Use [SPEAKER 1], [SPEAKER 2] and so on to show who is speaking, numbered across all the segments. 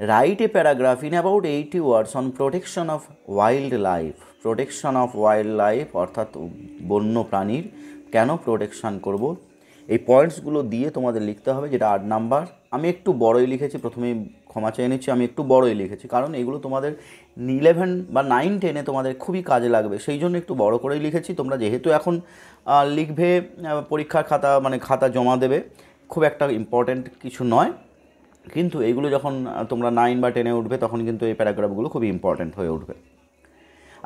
[SPEAKER 1] paragraph in about in words on protection of wildlife protection of wildlife অর্থাৎ বন্য প্রাণীর কেন protection করব এই পয়েন্টসগুলো দিয়ে তোমাদের লিখতে হবে যেটা আট নাম্বার আমি একটু বড়ই লিখেছি প্রথমে ক্ষমা চেয়ে নিচ্ছি আমি একটু বড়ই লিখেছি কারণ এগুলো তোমাদের ইলেভেন বা নাইন টেনে তোমাদের খুবই কাজে লাগবে সেই জন্য একটু বড় করেই লিখেছি তোমরা যেহেতু এখন লিখবে পরীক্ষার খাতা মানে খাতা জমা দেবে খুব একটা ইম্পর্ট্যান্ট কিছু নয় কিন্তু এইগুলো যখন তোমরা নাইন বা টেনে উঠবে তখন কিন্তু এই প্যারাগ্রাফগুলো খুবই ইম্পর্ট্যান্ট হয়ে উঠবে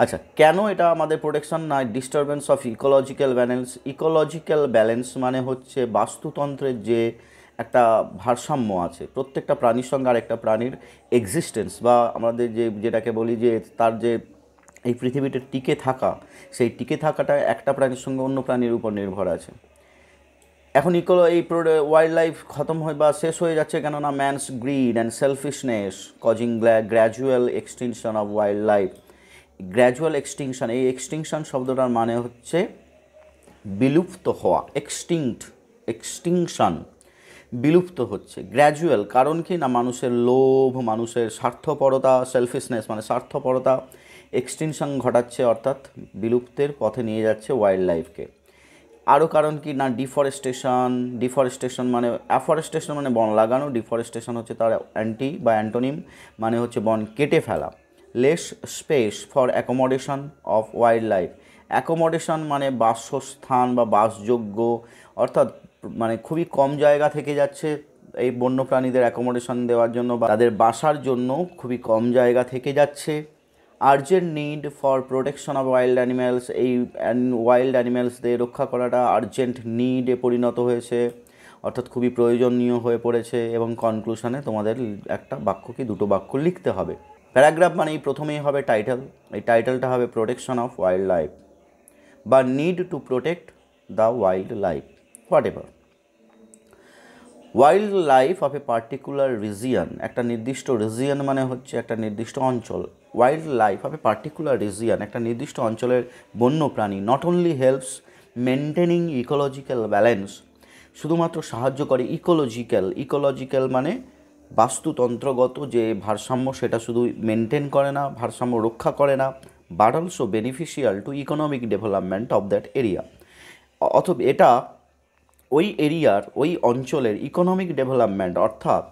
[SPEAKER 1] আচ্ছা কেন এটা আমাদের প্রোটেকশন না disturbance of ecological balance ecological balance মানে হচ্ছে বাস্তুতন্ত্রের যে একটা ভারসাম্য আছে প্রত্যেকটা প্রাণীর সঙ্গে আরেকটা প্রাণীর এক্সিস্টেন্স বা আমাদের যে যেটাকে বলি যে তার যে এই পৃথিবীতে টিকে থাকা সেই টিকে থাকাটা একটা প্রাণীর সঙ্গে অন্য প্রাণীর উপর নির্ভর আছে এখন ইকোলো এই ওয়াইল্ড লাইফ খতম হয় বা শেষ হয়ে যাচ্ছে কেননা man's greed and selfishness causing gradual extinction of wildlife gradual extinction এই এক্সটিংশন শব্দটার মানে হচ্ছে বিলুপ্ত হওয়া এক্সটিংক্ট এক্সটিংশন বিলুপ্ত হচ্ছে গ্র্যাজুয়াল কারণ কি না মানুষের লোভ মানুষের স্বার্থপরতা সেলফিশনেস মানে স্বার্থপরতা এক্সটিংশন ঘটাচ্ছে অর্থাৎ বিলুপ্তের পথে নিয়ে যাচ্ছে ওয়াইল্ড লাইফকে আরও কারণ কি না ডিফরেস্টেশন ডিফরেস্টেশন মানে অ্যাফরেস্টেশন মানে বন লাগানো ডিফরেস্টেশন হচ্ছে তার অ্যান্টি বা অ্যান্টোনিম মানে হচ্ছে বন কেটে ফেলা less space for accommodation of wildlife accommodation মানে বাসস্থান বা বাসযোগ্য অর্থাৎ মানে খুবই কম জায়গা থেকে যাচ্ছে এই বন্য প্রাণীদের অ্যাকোমোডেশন দেওয়ার জন্য বা তাদের বাসার জন্য খুবই কম জায়গা থেকে যাচ্ছে urgent need for protection of wild animals এই ওয়াইল্ড অ্যানিম্যালসদের রক্ষা করাটা আর্জেন্ট নিডে পরিণত হয়েছে অর্থাৎ খুবই প্রয়োজনীয় হয়ে পড়েছে এবং কনক্লুশনে তোমাদের একটা বাক্য কি দুটো বাক্য লিখতে হবে প্যারাগ্রাফ মানে এই প্রথমেই হবে টাইটেল এই টাইটেলটা হবে প্রোটেকশন অফ ওয়াইল্ড লাইফ বা need to protect the wildlife whatever wildlife of a particular region একটা নির্দিষ্ট রিজিয়ন মানে হচ্ছে একটা নির্দিষ্ট অঞ্চল wildlife of a particular region একটা নির্দিষ্ট অঞ্চলের বন্য প্রাণী not only helps maintaining ecological balance শুধুমাত্র সাহায্য করে ইকোলজিক্যাল ইকোলজিক্যাল মানে বাস্তুতন্ত্রগত যে ভারসাম্য সেটা শুধু মেনটেন করে না ভারসাম্য রক্ষা করে না but also beneficial to economic development of that area অথবা এটা ওই এরিয়ার ওই অঞ্চলের ইকোনমিক ডেভেলপমেন্ট অর্থাৎ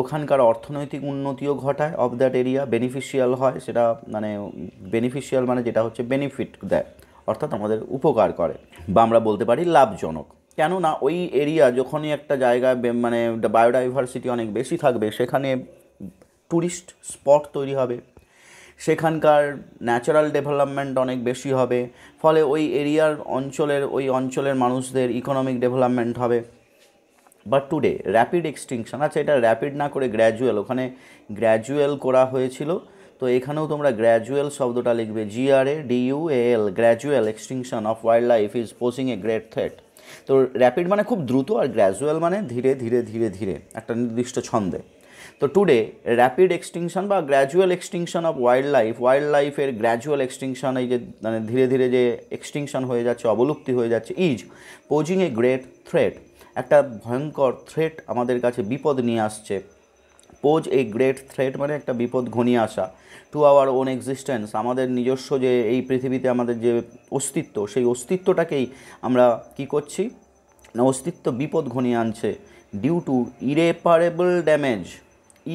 [SPEAKER 1] ওখানকার অর্থনৈতিক উন্নতিও ঘটায় অফ দ্যাট এরিয়া বেনিফিশিয়াল হয় সেটা মানে বেনিফিশিয়াল মানে যেটা হচ্ছে বেনিফিট দেয় অর্থাৎ আমাদের উপকার করে বা আমরা বলতে পারি লাভজনক কেননা ওই এরিয়া যখনই একটা জায়গায় মানে বায়োডাইভার্সিটি অনেক বেশি থাকবে সেখানে টুরিস্ট স্পট তৈরি হবে সেখানকার ন্যাচারাল ডেভেলপমেন্ট অনেক বেশি হবে ফলে ওই এরিয়ার অঞ্চলের ওই অঞ্চলের মানুষদের ইকোনমিক ডেভেলপমেন্ট হবে বাট টুডে র্যাপিড এক্সটিংশন আচ্ছা এটা র্যাপিড না করে গ্র্যাজুয়াল ওখানে গ্র্যাজুয়াল করা হয়েছিল তো এখানেও তোমরা গ্র্যাজুয়াল শব্দটা লিখবে G R A D U L gradual extinction of wildlife is posing a great threat তো র্যাপিড মানে খুব দ্রুত আর গ্র্যাজুয়াল মানে ধীরে ধীরে ধীরে ধীরে একটা নির্দিষ্ট ছন্দে তো টুডে র্যাপিড এক্সটিংশন বা gradual extinction of wildlife ওয়াইল্ড লাইফের গ্র্যাজুয়াল এক্সটিংশন এই যে মানে ধীরে ধীরে যে এক্সটিংশন হয়ে যাচ্ছে অবলুপ্তি হয়ে যাচ্ছে is posing a great threat একটা ভয়ঙ্কর থ্রেট আমাদের কাছে বিপদ নিয়ে আসছে পোজ এই গ্রেট থ্রেট মানে একটা বিপদ ঘনিয়ে আসা টু আওয়ার ওন এক্সিস্টেন্স আমাদের নিজস্ব যে এই পৃথিবীতে আমাদের যে অস্তিত্ব সেই অস্তিত্বটাকেই আমরা কি করছি না অস্তিত্ব বিপদ ঘনিয়ে আনছে due to irreparable damage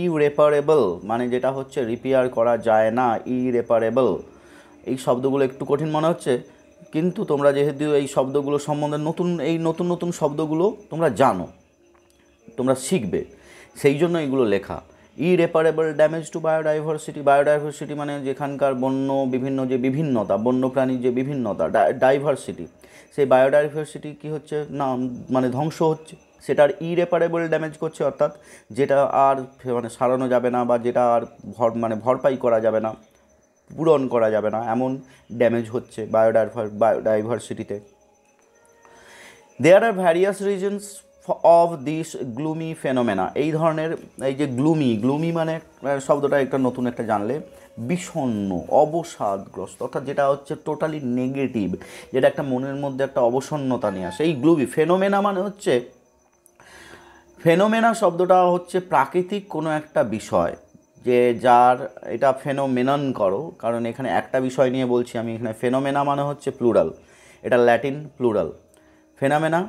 [SPEAKER 1] irreparable মানে যেটা হচ্ছে রিপেয়ার করা যায় না ইরেপারেবল এই শব্দগুলো একটু কঠিন মনে হচ্ছে কিন্তু তোমরা যেহেতু এই শব্দগুলো সম্বন্ধে নতুন এই নতুন নতুন শব্দগুলো তোমরা জানো তোমরা শিখবে সেই জন্য এগুলো লেখা irreparable damage to biodiversity biodiversity মানে যেখানকার বন্য বিভিন্ন যে বিভিন্নতা বন্য প্রাণীর যে বিভিন্নতা ডাইভার্সিটি সেই বায়োডাইভার্সিটি কি হচ্ছে না মানে ধ্বংস হচ্ছে সেটার ইরেপারেবল ড্যামেজ করছে অর্থাৎ যেটা আর মানে সারানো যাবে না বা যেটা আর ভর মানে ভরপাই করা যাবে না পূরণ করা যাবে না এমন ড্যামেজ হচ্ছে বায়োডাইভার বায়োডাইভার্সিটিতে there are various reasons of this gloomy phenomena এই ধরনের এই যে গ্লুমি গ্লুমি মানে শব্দটা একটা নতুন একটা জানলে বিষণ্ন অবসাদগ্রস্ত অর্থাৎ যেটা হচ্ছে টোটালি নেগেটিভ যেটা একটা মনের মধ্যে একটা অবসন্নতা নিয়ে আসে এই গ্লুমি ফেনোমেনা মানে হচ্ছে ফেনোমেনা শব্দটা হচ্ছে প্রাকৃতিক কোনো একটা বিষয় যে যার এটা ফেনোমেনন করো কারণ এখানে একটা বিষয় নিয়ে বলছি আমি এখানে ফেনোমেনা মানে হচ্ছে প্লুরাল এটা ল্যাটিন প্লুরাল ফেনোমেনা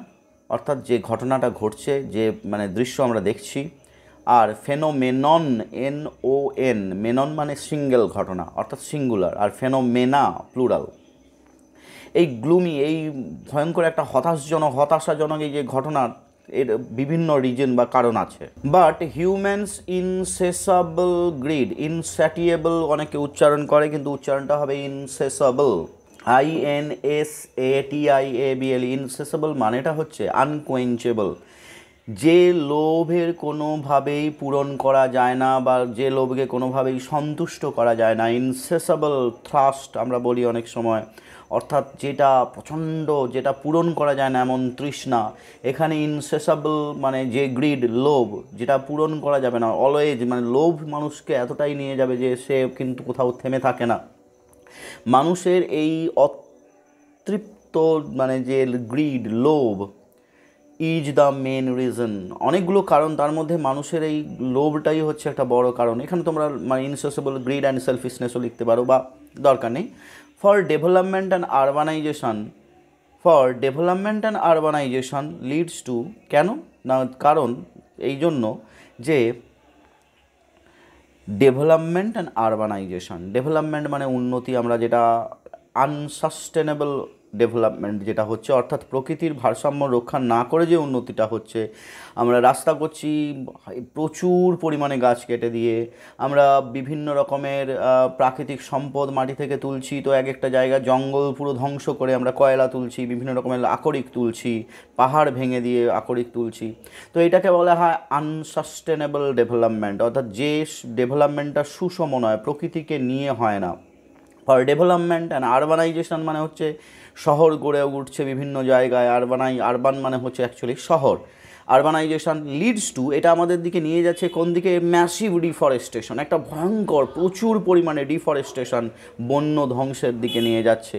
[SPEAKER 1] অর্থাৎ যে ঘটনাটা ঘটছে যে মানে দৃশ্য আমরা দেখছি আর ফেনোমেনন এন ও এন মেনন মানে সিঙ্গেল ঘটনা অর্থাৎ সিঙ্গুলার আর ফেনোমেনা প্লুরাল এই গ্লুমি এই ভয়ঙ্কর একটা হতাশজনক হতাশাজনক এই যে ঘটনার এর বিভিন্ন রিজন বা কারণ আছে but humans insatiable greed insatiable অনেকে উচ্চারণ করে কিন্তু উচ্চারণটা হবে insatiable I N S A T I A B insatiable মানেটা হচ্ছে আনকোয়েঞ্চেবল যে লোভের কোনোভাবেই পূরণ করা যায় না বা যে লোভকে কোনোভাবেই সন্তুষ্ট করা যায় না ইনসেসেবল থ্রাস্ট আমরা বলি অনেক সময় অর্থাৎ যেটা প্রচণ্ড যেটা পূরণ করা যায় না এমন তৃষ্ণা এখানে ইনসেসেবল মানে যে গ্রিড লোভ যেটা পূরণ করা যাবে না অলওয়েজ মানে লোভ মানুষকে এতটাই নিয়ে যাবে যে সে কিন্তু কোথাও থেমে থাকে না মানুষের এই অতৃপ্ত মানে যে গ্রিড লোভ ইজ দ্য মেন রিজন অনেকগুলো কারণ তার মধ্যে মানুষের এই লোভটাই হচ্ছে একটা বড় কারণ এখানে তোমরা মানে ইনসেসেবল গ্রিড অ্যান্ড সেলফিশনেসও লিখতে পারো বা দরকার নেই for development and urbanisation for development and urbanisation leads to কেন না কারণ এই জন্য যে ডেভেলপমেন্ট অ্যান্ড আরবানাইজেশন ডেভেলপমেন্ট মানে উন্নতি আমরা যেটা আনসাস্টেনেবল ডেভেলপমেন্ট যেটা হচ্ছে অর্থাৎ প্রকৃতির ভারসাম্য রক্ষা না করে যে উন্নতিটা হচ্ছে আমরা রাস্তা করছি প্রচুর পরিমাণে গাছ কেটে দিয়ে আমরা বিভিন্ন রকমের প্রাকৃতিক সম্পদ মাটি থেকে তুলছি তো এক একটা জায়গা জঙ্গল পুরো ধ্বংস করে আমরা কয়লা তুলছি বিভিন্ন রকমের আকরিক তুলছি পাহাড় ভেঙে দিয়ে আকরিক তুলছি তো এটাকে বলা হয় আনসাস্টেনেবল ডেভেলপমেন্ট অর্থাৎ যে ডেভেলপমেন্টটা সুষম নয় প্রকৃতিকে নিয়ে হয় না ফর ডেভেলপমেন্ট অ্যান্ড আরবানাইজেশন মানে হচ্ছে শহর গড়ে উঠছে বিভিন্ন জায়গায় আরবানাই আরবান মানে হচ্ছে অ্যাকচুয়ালি শহর আরবানাইজেশন লিডস টু এটা আমাদের দিকে নিয়ে যাচ্ছে কোন দিকে ম্যাসিভ ডিফরেস্টেশন একটা ভয়ঙ্কর প্রচুর পরিমাণে ডিফরেস্টেশন বন্য ধ্বংসের দিকে নিয়ে যাচ্ছে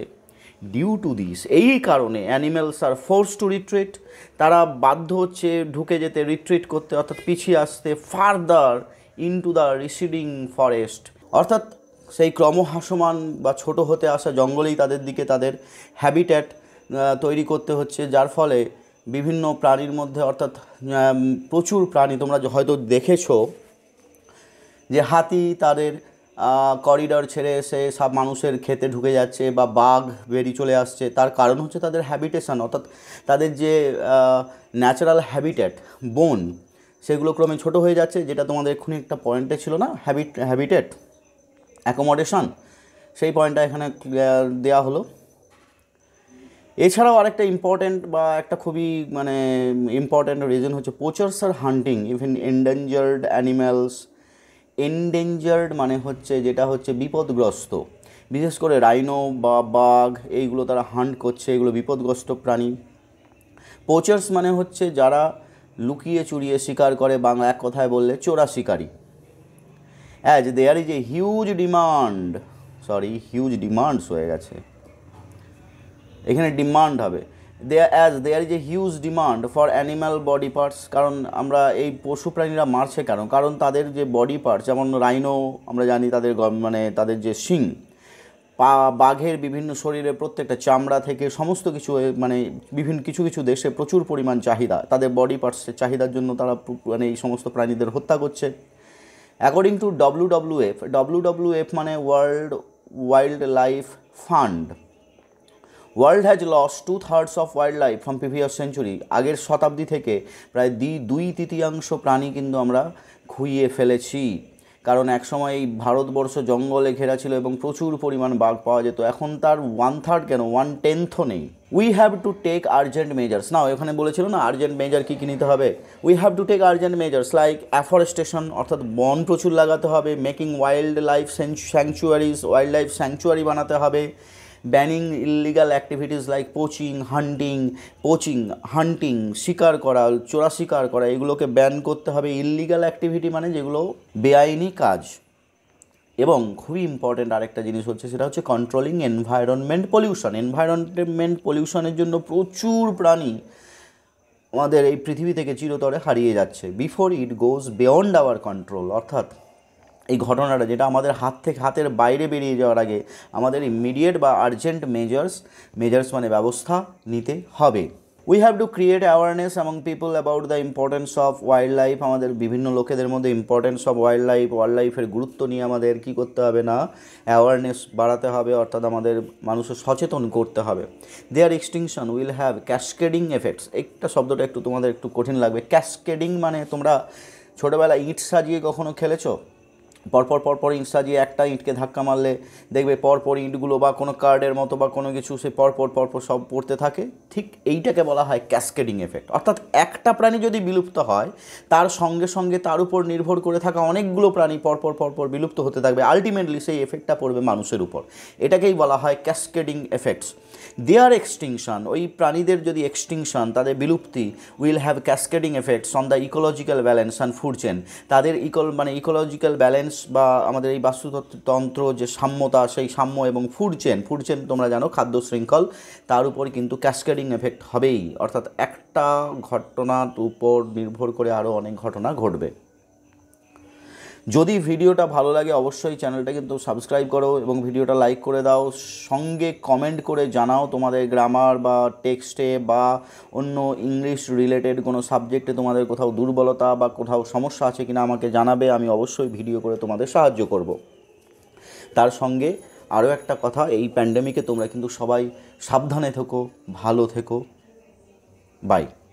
[SPEAKER 1] ডিউ টু দিস এই কারণে animals are force to retreat তারা বাধ্য হচ্ছে ঢুকে যেতে রিট্রিট করতে অর্থাৎ পিছিয়ে আসতে further to the receding forest অর্থাৎ সেই ক্রমহাসমান বা ছোট হতে আসা জঙ্গলেই তাদের দিকে তাদের হ্যাবিট্যাট তৈরি করতে হচ্ছে যার ফলে বিভিন্ন প্রাণীর মধ্যে অর্থাৎ প্রচুর প্রাণী তোমরা হয়তো দেখেছো যে হাতি তাদের করিডর ছেড়ে এসে সব মানুষের খেতে ঢুকে যাচ্ছে বা বাঘ বেরিয়ে চলে আসছে তার কারণ হচ্ছে তাদের হ্যাবিটেশন অর্থাৎ তাদের যে ন্যাচারাল হ্যাবিট্যাট বন সেগুলো ক্রমে ছোট হয়ে যাচ্ছে যেটা তোমাদের এক্ষুনি একটা পয়েন্টে ছিল না হ্যাবিট হ্যাবিটেট অ্যাকোমোডেশন সেই পয়েন্টটা এখানে দেয়া হলো এছাড়াও আরেকটা ইম্পর্ট্যান্ট বা একটা খুবই মানে ইম্পর্ট্যান্ট রিজন হচ্ছে poachers are hunting even endangered animals endangered মানে হচ্ছে যেটা হচ্ছে বিপদগ্রস্ত বিশেষ করে রাইনো বা বাঘ এইগুলো তারা হান্ট করছে এগুলো বিপদগ্রস্ত প্রাণী পোচার্স মানে হচ্ছে যারা লুকিয়ে চুরিয়ে শিকার করে বাংলা এক কথায় বললে চোরা শিকারী as there is a huge demand sorry huge demands হয়ে গেছে এখানে ডিমান্ড হবে there as there is a huge demand for animal body parts কারণ আমরা এই পশু প্রাণীরা মারছে কেন কারণ তাদের যে বডি পার্টস যেমন রাইনো আমরা জানি তাদের মানে তাদের যে শিং পা বাঘের বিভিন্ন শরীরে প্রত্যেকটা চামড়া থেকে সমস্ত কিছু মানে বিভিন্ন কিছু কিছু দেশে প্রচুর পরিমাণ চাহিদা তাদের বডি পার্টসের চাহিদার জন্য তারা মানে এই সমস্ত প্রাণীদের হত্যা করছে according to W W F W W F মানে World Wildlife Fund world has loss two thirds of wildlife from previous century আগের শতাব্দী থেকে প্রায় দুই তৃতীয়াংশ প্রাণী কিন্তু আমরা খুইয়ে ফেলেছি কারণ একসময় এই ভারতবর্ষ জঙ্গলে ঘেরা ছিল এবং প্রচুর পরিমাণ বাঘ পাওয়া যেত এখন তার ওয়ান থার্ড কেন ওয়ান টেন্থও নেই we have to take urgent measures না ওখানে বলেছিল না আর্জেন্ট মেজার কী কী নিতে হবে we have to take urgent measures like afforestation অর্থাৎ বন প্রচুর লাগাতে হবে making wildlife sanctuaries wildlife sanctuary বানাতে হবে banning illegal activities like poaching hunting poaching hunting শিকার করা চোরা শিকার করা এগুলোকে ব্যান করতে হবে ইলিগাল অ্যাক্টিভিটি মানে যেগুলো বেআইনি কাজ এবং খুবই ইম্পর্টেন্ট আরেকটা জিনিস হচ্ছে সেটা হচ্ছে কন্ট্রোলিং এনভায়রনমেন্ট পলিউশন এনভায়রনমেন্ট পলিউশনের জন্য প্রচুর প্রাণী আমাদের এই পৃথিবী থেকে চিরতরে হারিয়ে যাচ্ছে before it goes beyond our control অর্থাৎ এই ঘটনাটা যেটা আমাদের হাত থেকে হাতের বাইরে বেরিয়ে যাওয়ার আগে আমাদের ইমিডিয়েট বা আর্জেন্ট মেজার্স মেজার্স মানে ব্যবস্থা নিতে হবে we have to create awareness among people about the importance of wildlife আমাদের বিভিন্ন লোকেদের মধ্যে ইম্পর্টেন্স অফ ওয়াইল্ড লাইফ ওয়াইল্ড লাইফের গুরুত্ব নিয়ে আমাদের কী করতে হবে না অ্যাওয়ারনেস বাড়াতে হবে অর্থাৎ আমাদের মানুষের সচেতন করতে হবে their extinction will have cascading effects একটা শব্দটা একটু তোমাদের একটু কঠিন লাগবে ক্যাসকেডিং মানে তোমরা ছোটোবেলা ইট সাজিয়ে কখনো খেলেছো পরপর পরপর ইনস্টা দিয়ে একটা ইঁটকে ধাক্কা মারলে দেখবে পরপর ইঁটগুলো বা কোনো কার্ডের মতো বা কোনো কিছু সে পরপর পরপর সব পড়তে থাকে ঠিক এইটাকে বলা হয় ক্যাসকেডিং এফেক্ট অর্থাৎ একটা প্রাণী যদি বিলুপ্ত হয় তার সঙ্গে সঙ্গে তার উপর নির্ভর করে থাকা অনেকগুলো প্রাণী পরপর পরপর বিলুপ্ত হতে থাকবে আলটিমেটলি সেই এফেক্টটা পড়বে মানুষের উপর এটাকেই বলা হয় ক্যাসকেডিং এফেক্টস দেয়ার এক্সটিংশন ওই প্রাণীদের যদি এক্সটিংশন তাদের বিলুপ্তি will have cascading effects on the ecological balance and food chain তাদের ইকো মানে ইকোলজিক্যাল ব্যালেন্স বা আমাদের এই বাস্তুতন্ত্র যে সাম্যতা সেই সাম্য এবং ফুড চেন ফুড চেন তোমরা জানো খাদ্য শৃঙ্খল তার উপর কিন্তু ক্যাসকেডিং এফেক্ট হবেই অর্থাৎ একটা ঘটনার উপর নির্ভর করে আরও অনেক ঘটনা ঘটবে যদি ভিডিওটা ভালো লাগে অবশ্যই চ্যানেলটা কিন্তু সাবস্ক্রাইব করো এবং ভিডিওটা লাইক করে দাও সঙ্গে কমেন্ট করে জানাও তোমাদের গ্রামার বা টেক্সটে বা অন্য ইংলিশ রিলেটেড কোনো সাবজেক্টে তোমাদের কোথাও দুর্বলতা বা কোথাও সমস্যা আছে কিনা আমাকে জানাবে আমি অবশ্যই ভিডিও করে তোমাদের সাহায্য করব তার সঙ্গে আরও একটা কথা এই প্যান্ডেমিকে তোমরা কিন্তু সবাই সাবধানে থেকো ভালো থেকো বাই